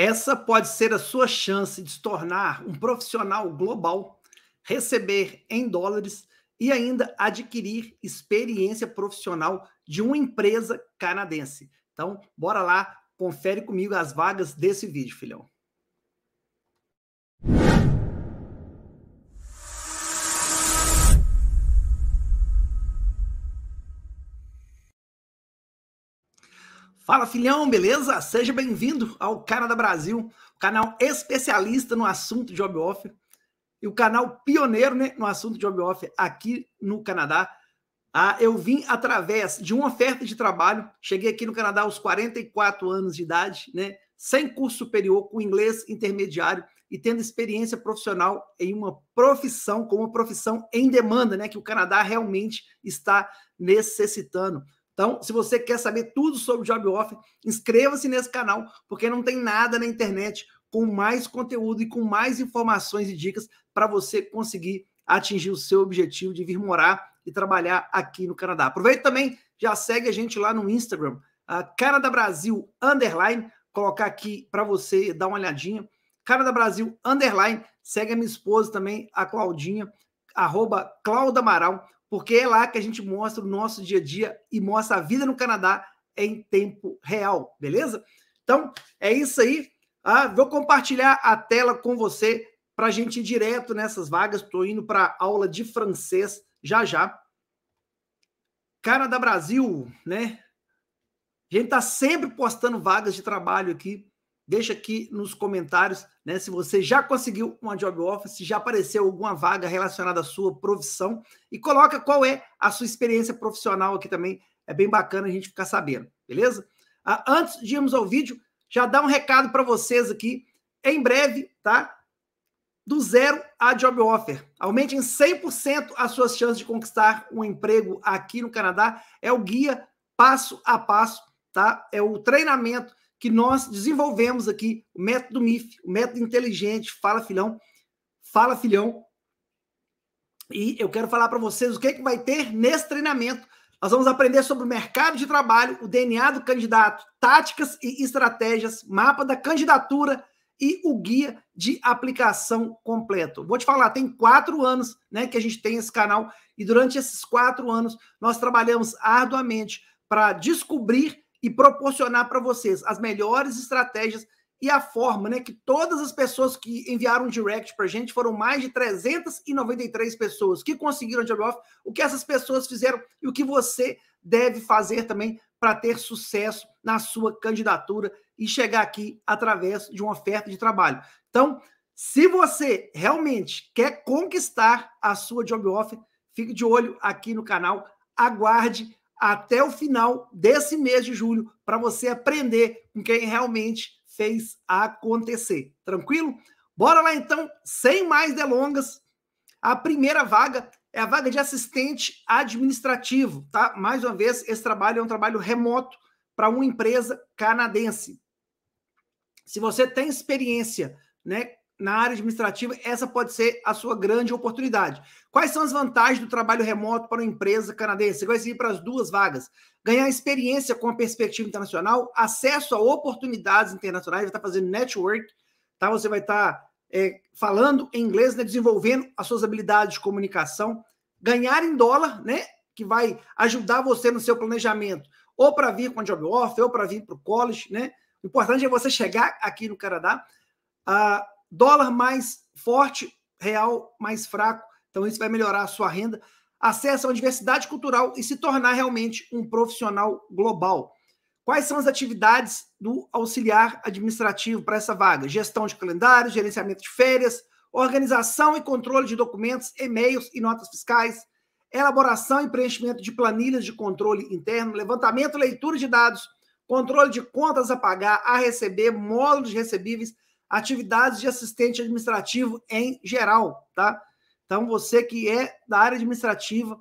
Essa pode ser a sua chance de se tornar um profissional global, receber em dólares e ainda adquirir experiência profissional de uma empresa canadense. Então, bora lá, confere comigo as vagas desse vídeo, filhão. Fala filhão, beleza? Seja bem-vindo ao Canadá Brasil, canal especialista no assunto job offer e o canal pioneiro né, no assunto job offer aqui no Canadá. Ah, eu vim através de uma oferta de trabalho, cheguei aqui no Canadá aos 44 anos de idade, né, sem curso superior, com inglês intermediário e tendo experiência profissional em uma profissão, como uma profissão em demanda, né, que o Canadá realmente está necessitando. Então, se você quer saber tudo sobre job offer, inscreva-se nesse canal, porque não tem nada na internet com mais conteúdo e com mais informações e dicas para você conseguir atingir o seu objetivo de vir morar e trabalhar aqui no Canadá. Aproveita também, já segue a gente lá no Instagram, a Canada Brasil Underline, colocar aqui para você dar uma olhadinha. Canada Brasil Underline, segue a minha esposa também, a Claudinha, arroba Clauda Amaral porque é lá que a gente mostra o nosso dia a dia e mostra a vida no Canadá em tempo real, beleza? Então, é isso aí. Ah, vou compartilhar a tela com você para a gente ir direto nessas vagas. Estou indo para aula de francês já já. Canadá Brasil, né? A gente está sempre postando vagas de trabalho aqui Deixa aqui nos comentários né, se você já conseguiu uma job offer, se já apareceu alguma vaga relacionada à sua profissão e coloca qual é a sua experiência profissional aqui também. É bem bacana a gente ficar sabendo, beleza? Ah, antes de irmos ao vídeo, já dá um recado para vocês aqui. Em breve, tá? do zero a job offer. Aumente em 100% as suas chances de conquistar um emprego aqui no Canadá. É o guia passo a passo, tá? É o treinamento que nós desenvolvemos aqui o método MIF, o método inteligente, fala filhão, fala filhão. E eu quero falar para vocês o que, é que vai ter nesse treinamento. Nós vamos aprender sobre o mercado de trabalho, o DNA do candidato, táticas e estratégias, mapa da candidatura e o guia de aplicação completo. Vou te falar, tem quatro anos né, que a gente tem esse canal e durante esses quatro anos nós trabalhamos arduamente para descobrir e proporcionar para vocês as melhores estratégias e a forma, né, que todas as pessoas que enviaram direct para a gente foram mais de 393 pessoas que conseguiram job offer, o que essas pessoas fizeram e o que você deve fazer também para ter sucesso na sua candidatura e chegar aqui através de uma oferta de trabalho. Então, se você realmente quer conquistar a sua job offer, fique de olho aqui no canal, aguarde até o final desse mês de julho para você aprender com quem realmente fez acontecer. Tranquilo? Bora lá então, sem mais delongas. A primeira vaga é a vaga de assistente administrativo, tá? Mais uma vez, esse trabalho é um trabalho remoto para uma empresa canadense. Se você tem experiência, né, na área administrativa, essa pode ser a sua grande oportunidade. Quais são as vantagens do trabalho remoto para uma empresa canadense? Você vai seguir para as duas vagas. Ganhar experiência com a perspectiva internacional, acesso a oportunidades internacionais, vai estar fazendo network, tá? Você vai estar é, falando em inglês, né? desenvolvendo as suas habilidades de comunicação, ganhar em dólar, né? Que vai ajudar você no seu planejamento, ou para vir com a job offer, ou para vir para o college, né? O importante é você chegar aqui no Canadá. Ah, Dólar mais forte, real mais fraco. Então, isso vai melhorar a sua renda. Acesso a diversidade cultural e se tornar realmente um profissional global. Quais são as atividades do auxiliar administrativo para essa vaga? Gestão de calendário gerenciamento de férias, organização e controle de documentos, e-mails e notas fiscais, elaboração e preenchimento de planilhas de controle interno, levantamento e leitura de dados, controle de contas a pagar, a receber, módulos recebíveis, atividades de assistente administrativo em geral, tá? Então, você que é da área administrativa,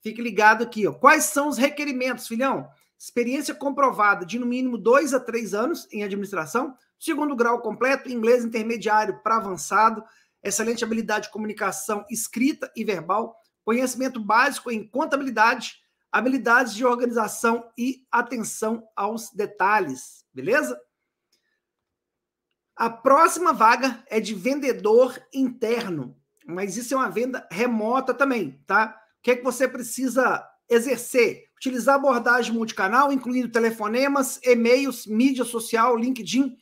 fique ligado aqui. Ó. Quais são os requerimentos, filhão? Experiência comprovada de no mínimo dois a três anos em administração, segundo grau completo, inglês intermediário para avançado, excelente habilidade de comunicação escrita e verbal, conhecimento básico em contabilidade, habilidades de organização e atenção aos detalhes, beleza? A próxima vaga é de vendedor interno, mas isso é uma venda remota também, tá? O que é que você precisa exercer? Utilizar abordagem multicanal, incluindo telefonemas, e-mails, mídia social, LinkedIn,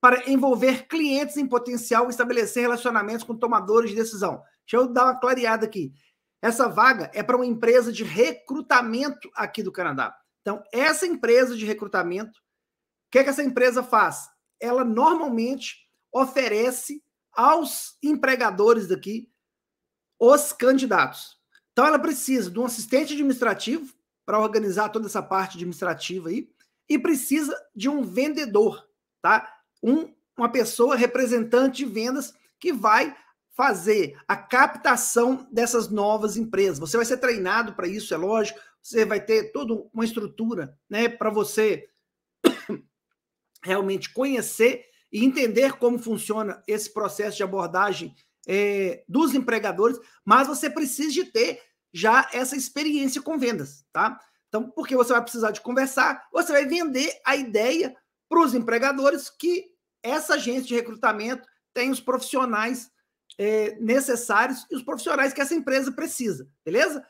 para envolver clientes em potencial e estabelecer relacionamentos com tomadores de decisão. Deixa eu dar uma clareada aqui. Essa vaga é para uma empresa de recrutamento aqui do Canadá. Então, essa empresa de recrutamento, o que, é que essa empresa faz? ela normalmente oferece aos empregadores daqui os candidatos. Então, ela precisa de um assistente administrativo para organizar toda essa parte administrativa aí e precisa de um vendedor, tá? Um, uma pessoa representante de vendas que vai fazer a captação dessas novas empresas. Você vai ser treinado para isso, é lógico. Você vai ter toda uma estrutura, né, para você realmente conhecer e entender como funciona esse processo de abordagem é, dos empregadores, mas você precisa de ter já essa experiência com vendas, tá? Então, porque você vai precisar de conversar, você vai vender a ideia para os empregadores que essa agência de recrutamento tem os profissionais é, necessários e os profissionais que essa empresa precisa, beleza?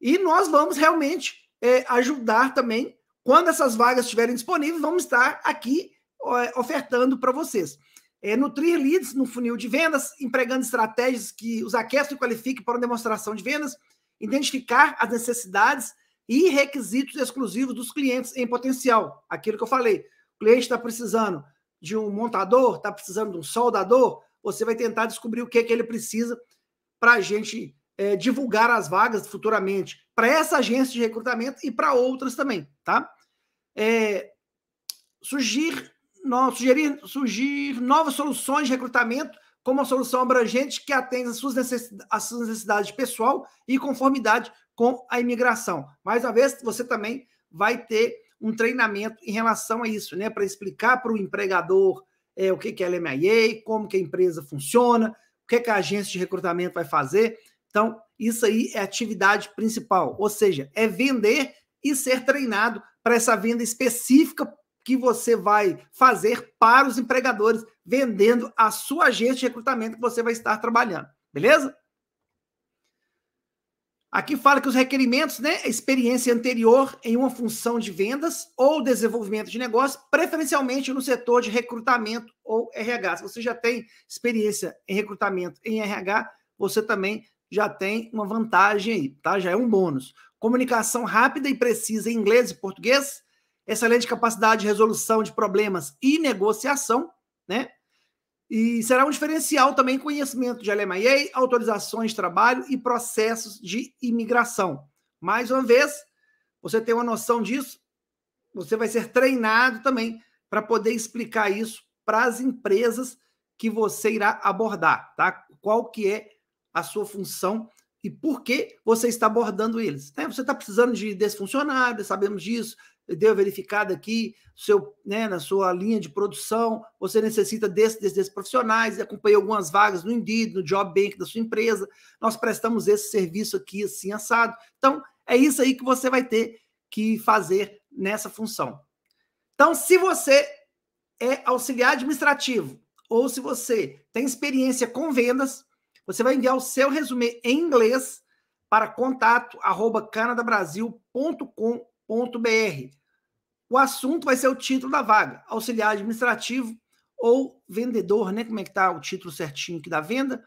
E nós vamos realmente é, ajudar também, quando essas vagas estiverem disponíveis, vamos estar aqui é, ofertando para vocês. É, nutrir leads no funil de vendas, empregando estratégias que os aqueçam e qualifiquem para uma demonstração de vendas, identificar as necessidades e requisitos exclusivos dos clientes em potencial. Aquilo que eu falei, o cliente está precisando de um montador, está precisando de um soldador, você vai tentar descobrir o que, é que ele precisa para a gente é, divulgar as vagas futuramente para essa agência de recrutamento e para outras também, tá? É, surgir nós sugerir, surgir novas soluções de recrutamento como uma solução abrangente que atenda às suas, às suas necessidades pessoal e conformidade com a imigração. Mais uma vez, você também vai ter um treinamento em relação a isso, né? Para explicar para o empregador é, o que, que é a LMIA, como que a empresa funciona, o que, que a agência de recrutamento vai fazer. Então, isso aí é atividade principal, ou seja, é vender e ser treinado para essa venda específica que você vai fazer para os empregadores, vendendo a sua agência de recrutamento que você vai estar trabalhando. Beleza? Aqui fala que os requerimentos, né? É experiência anterior em uma função de vendas ou desenvolvimento de negócio, preferencialmente no setor de recrutamento ou RH. Se você já tem experiência em recrutamento em RH, você também já tem uma vantagem aí, tá? Já é um bônus. Comunicação rápida e precisa em inglês e português, excelente capacidade de resolução de problemas e negociação, né? E será um diferencial também conhecimento de LMIA, autorizações de trabalho e processos de imigração. Mais uma vez, você tem uma noção disso, você vai ser treinado também para poder explicar isso para as empresas que você irá abordar, tá? Qual que é a sua função e por que você está abordando eles. Né? Você está precisando de, desse funcionário, sabemos disso, deu verificada aqui, seu, né, na sua linha de produção, você necessita desses desse, desse profissionais, acompanhei algumas vagas no Indeed, no Job Bank da sua empresa, nós prestamos esse serviço aqui assim assado. Então, é isso aí que você vai ter que fazer nessa função. Então, se você é auxiliar administrativo ou se você tem experiência com vendas, você vai enviar o seu resumo em inglês para contato@canadabrasil.com www.auxiliar.br. O assunto vai ser o título da vaga: auxiliar administrativo ou vendedor, né? Como é que tá o título certinho aqui da venda?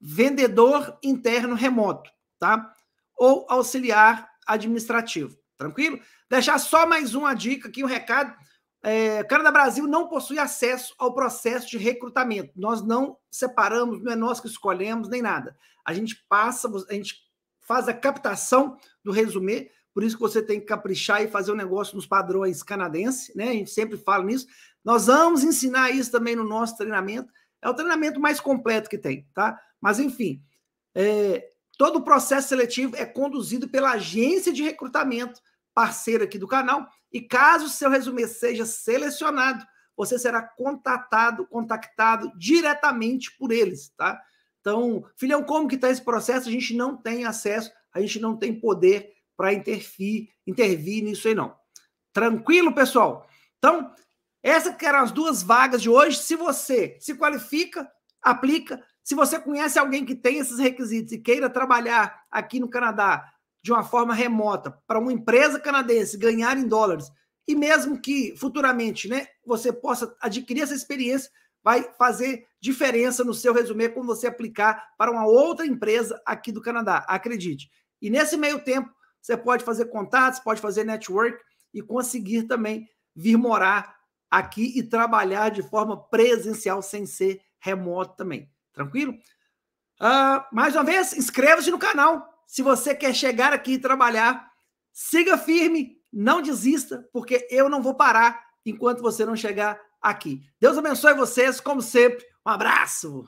Vendedor interno remoto, tá? Ou auxiliar administrativo, tranquilo? Deixar só mais uma dica aqui, um recado. É, Canadá Brasil não possui acesso ao processo de recrutamento. Nós não separamos, não é nós que escolhemos nem nada. A gente passa, a gente faz a captação do resumê por isso que você tem que caprichar e fazer o um negócio nos padrões canadenses, né? A gente sempre fala nisso. Nós vamos ensinar isso também no nosso treinamento. É o treinamento mais completo que tem, tá? Mas, enfim, é, todo o processo seletivo é conduzido pela agência de recrutamento, parceira aqui do canal, e caso seu resumo seja selecionado, você será contatado, contactado diretamente por eles, tá? Então, filhão, como que está esse processo? A gente não tem acesso, a gente não tem poder para intervir, intervir nisso aí, não. Tranquilo, pessoal? Então, essas que eram as duas vagas de hoje. Se você se qualifica, aplica. Se você conhece alguém que tem esses requisitos e queira trabalhar aqui no Canadá de uma forma remota para uma empresa canadense ganhar em dólares, e mesmo que futuramente né, você possa adquirir essa experiência, vai fazer diferença no seu resumê quando você aplicar para uma outra empresa aqui do Canadá, acredite. E nesse meio tempo, você pode fazer contatos, pode fazer network e conseguir também vir morar aqui e trabalhar de forma presencial sem ser remoto também. Tranquilo? Uh, mais uma vez, inscreva-se no canal. Se você quer chegar aqui e trabalhar, siga firme, não desista, porque eu não vou parar enquanto você não chegar aqui. Deus abençoe vocês, como sempre. Um abraço!